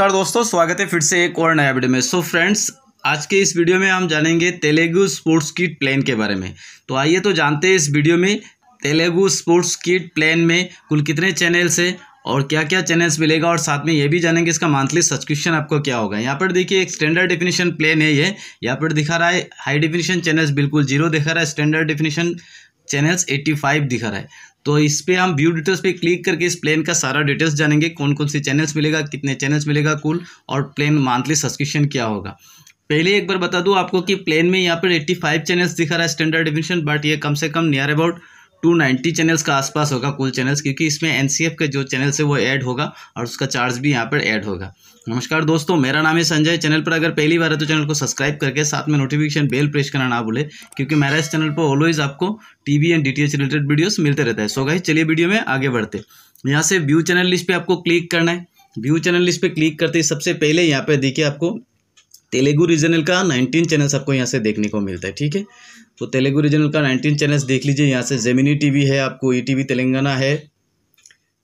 नमस्कार दोस्तों स्वागत है फिर से एक और नया वीडियो में सो so फ्रेंड्स आज के इस वीडियो में हम जानेंगे तेलुगु स्पोर्ट्स किट प्लान के बारे में तो आइए तो जानते हैं इस वीडियो में तेलुगु स्पोर्ट्स किट प्लान में कुल कितने चैनल्स है और क्या क्या चैनल्स मिलेगा और साथ में ये भी जानेंगे इसका मंथली सब्सक्रिप्शन आपको क्या होगा यहाँ पर देखिए एक स्टैंडर्ड डेफिनेशन प्लान है ये यहाँ पर दिखा रहा है हाई डेफिनेशन चैनल्स बिल्कुल जीरो दिखा रहा है स्टैंडर्ड डेफिनेशन चैनल्स 85 दिखा रहा है तो इस पर हम व्यू डिटेल्स पे क्लिक करके इस प्लान का सारा डिटेल्स जानेंगे कौन कौन से चैनल्स मिलेगा कितने चैनल्स मिलेगा कुल और प्लान मंथली सब्सक्रिप्शन क्या होगा पहले एक बार बता दूं आपको कि प्लान में यहाँ पर 85 चैनल्स दिखा रहा है स्टैंडर्ड डिविजन बट ये कम से कम near about two ninety channels का आसपास होगा कुल चैनल्स क्योंकि इसमें एन के जो चैनल्स है वो ऐड होगा और उसका चार्ज भी यहाँ पर ऐड होगा नमस्कार दोस्तों मेरा नाम है संजय चैनल पर अगर पहली बार है तो चैनल को सब्सक्राइब करके साथ में नोटिफिकेशन बेल प्रेस करना ना भूले क्योंकि मेरा इस चैनल पर ऑलवेज आपको TV and H related videos मिलते रहता है सो गाइस चलिए वीडियो में आगे बढ़ते यहाँ से व्यू चैनल लिस्ट पर आपको क्लिक करना है व्यू चैनल लिस्ट पर क्लिक करते ही सबसे पहले यहाँ पर देखिए आपको तेलुगु रीजनल का नाइनटीन चैनल्स आपको यहाँ से देखने को मिलता है ठीक है तो तेलुगु रीजनल का नाइनटीन चैनल्स देख लीजिए यहाँ से जमीनी टीवी है आपको ई e टी तेलंगाना है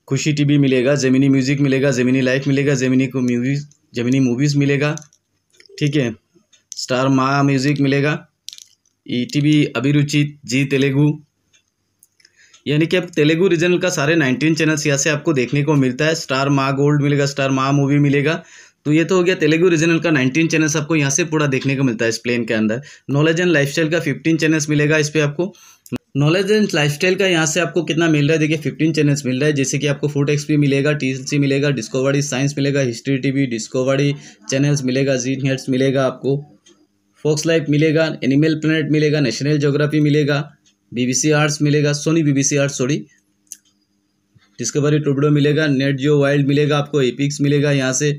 खुशी टीवी मिलेगा ज़मीनी म्यूज़िक मिलेगा ज़मीनी लाइफ मिलेगा ज़मीनी को म्यूवीज ज़मीनी मूवीज़ मिलेगा ठीक है स्टार मा म्यूज़िक मिलेगा ई वी अभिरुचि जी तेलुगु यानी कि अब तेलुगु रीजनल का सारे नाइनटीन चैनल्स यहाँ से आपको देखने को मिलता है स्टार मा गोल्ड मिलेगा स्टार माँ मूवी मिलेगा तो ये तो हो गया तेलुगु रीजनल का 19 चैनल्स आपको यहाँ से पूरा देखने को मिलता है इस प्लेन के अंदर नॉलेज एंड लाइफस्टाइल का 15 चैनल्स मिलेगा इस पर आपको नॉलेज एंड लाइफस्टाइल का यहाँ से आपको कितना मिल रहा है देखिए फिफ्टीन चैनल्स मिल रहा है जैसे कि आपको फूड एक्सपी मिलेगा टी मिलेगा डिस्कवरी साइंस मिलेगा हिस्ट्री टीवी डिस्कवरी चैनल्स मिलेगा जी हेड्स मिलेगा आपको फोक्स लाइफ मिलेगा एनिमल प्लानट मिलेगा नेशनल जोग्राफी मिलेगा बीबीसी आर्ट्स मिलेगा Sony BBC arts sorry Discovery टुबडो मिलेगा नेट जियो वाइल्ड मिलेगा आपको एपिक्स मिलेगा यहाँ से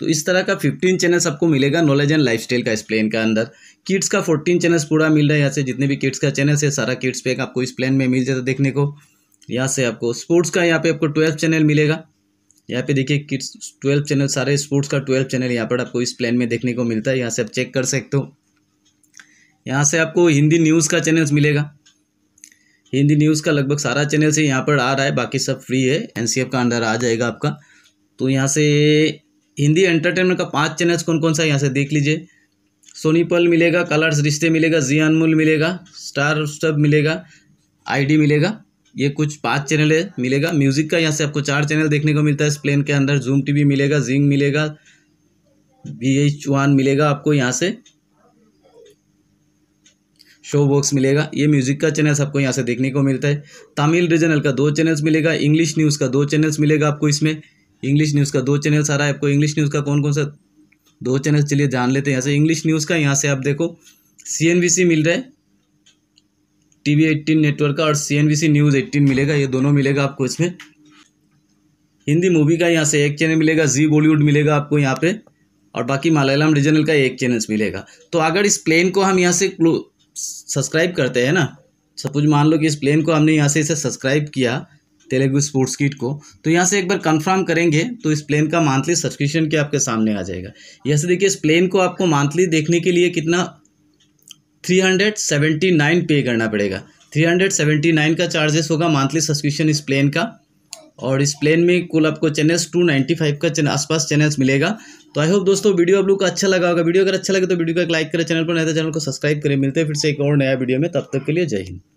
तो इस तरह का फिफ्टीन चैनल्स आपको मिलेगा नॉलेज एंड लाइफस्टाइल का इस प्लान का अंदर किड्स का फोर्टीन चैनल्स पूरा मिल रहा है यहाँ से जितने भी किड्स का चैनल्स है सारा किड्स पे आपको इस प्लान में मिल जाता है देखने को यहाँ से आपको स्पोर्ट्स का यहाँ पे आपको ट्वेल्थ चैनल मिलेगा यहाँ पे देखिए किड्स ट्वेल्व चैनल सारे स्पोर्ट्स का ट्वेल्व चैनल यहाँ पर आपको इस प्लान में देखने को मिलता है यहाँ से आप चेक कर सकते हो यहाँ से आपको हिंदी न्यूज़ का चैनल्स मिलेगा हिंदी न्यूज़ का लगभग सारा चैनल से यहाँ पर आ रहा है बाकी सब फ्री है एन का अंडर आ जाएगा आपका तो यहाँ से हिंदी एंटरटेनमेंट का पांच चैनल्स कौन कौन सा यहाँ से देख लीजिए सोनी पल मिलेगा कलर्स रिश्ते मिलेगा जी अनमोल मिलेगा स्टार स्टब मिलेगा आईडी मिलेगा ये कुछ पांच चैनल है मिलेगा म्यूज़िक का यहाँ से आपको चार चैनल देखने को मिलता है इस प्लेन के अंदर जूम टीवी मिलेगा जिंग मिलेगा वी एच वन मिलेगा आपको यहाँ से शो बॉक्स मिलेगा ये म्यूज़िक का चैनल्स आपको यहाँ से देखने को मिलता है तमिल रीजनल का दो चैनल्स मिलेगा इंग्लिश न्यूज़ का दो चैनल्स मिलेगा आपको इसमें इंग्लिश न्यूज़ का दो चैनल सारा आपको इंग्लिश न्यूज़ का कौन कौन सा दो चैनल चलिए जान लेते हैं यहाँ से इंग्लिश न्यूज़ का यहाँ से आप देखो सी मिल रहा है टी वी एट्टीन नेटवर्क का और सी न्यूज़ एट्टीन मिलेगा ये दोनों मिलेगा आपको इसमें हिंदी मूवी का यहाँ से एक चैनल मिलेगा जी बॉलीवुड मिलेगा आपको यहाँ पे और बाकी मलयालम रीजनल का एक चैनल्स मिलेगा तो अगर इस प्लेन को हम यहाँ से सब्सक्राइब करते हैं ना सपोज मान लो कि इस प्लेन को हमने यहाँ से इसे सब्सक्राइब किया तेलुगु स्पोर्ट्स किट को तो यहाँ से एक बार कंफर्म करेंगे तो इस प्लेन का मंथली सब्सक्रिप्शन के आपके सामने आ जाएगा यहाँ से देखिए इस प्लेन को आपको मंथली देखने के लिए कितना थ्री हंड्रेड सेवेंटी नाइन पे करना पड़ेगा थ्री हंड्रेड सेवेंटी नाइन का चार्जेस होगा मंथली सब्सक्रिप्शन इस प्लेन का और इस प्लेन में कुल आपको चैनल्स टू नाइन्टी फाइव का चैनल आसपास चैनल्स मिलेगा तो आई होप दोस्तों वीडियो आप लोग को अच्छा लगा होगा वीडियो अगर अच्छा लगे तो वीडियो को एक लाइक करें चैनल पर नया तो चैनल को सब्सक्राइब करें मिलते हैं फिर से एक और नया वीडियो में तब तक के लिए जय हिंद